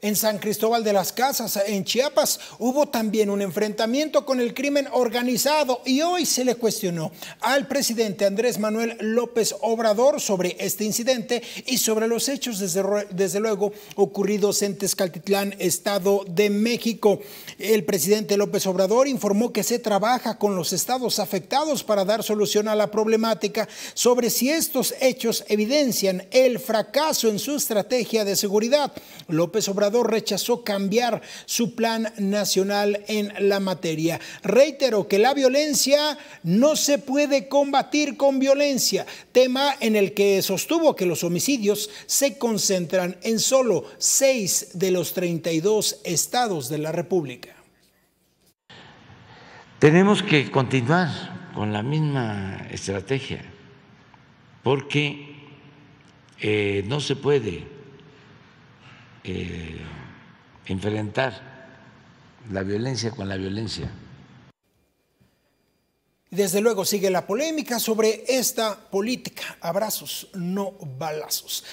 En San Cristóbal de las Casas, en Chiapas, hubo también un enfrentamiento con el crimen organizado y hoy se le cuestionó al presidente Andrés Manuel López Obrador sobre este incidente y sobre los hechos, desde, desde luego, ocurridos en Tezcaltitlán, Estado de México. El presidente López Obrador informó que se trabaja con los estados afectados para dar solución a la problemática sobre si estos hechos evidencian el fracaso en su estrategia de seguridad. López Obrador rechazó cambiar su plan nacional en la materia. Reitero que la violencia no se puede combatir con violencia, tema en el que sostuvo que los homicidios se concentran en solo seis de los 32 estados de la República. Tenemos que continuar con la misma estrategia, porque eh, no se puede enfrentar la violencia con la violencia. Desde luego sigue la polémica sobre esta política, abrazos, no balazos.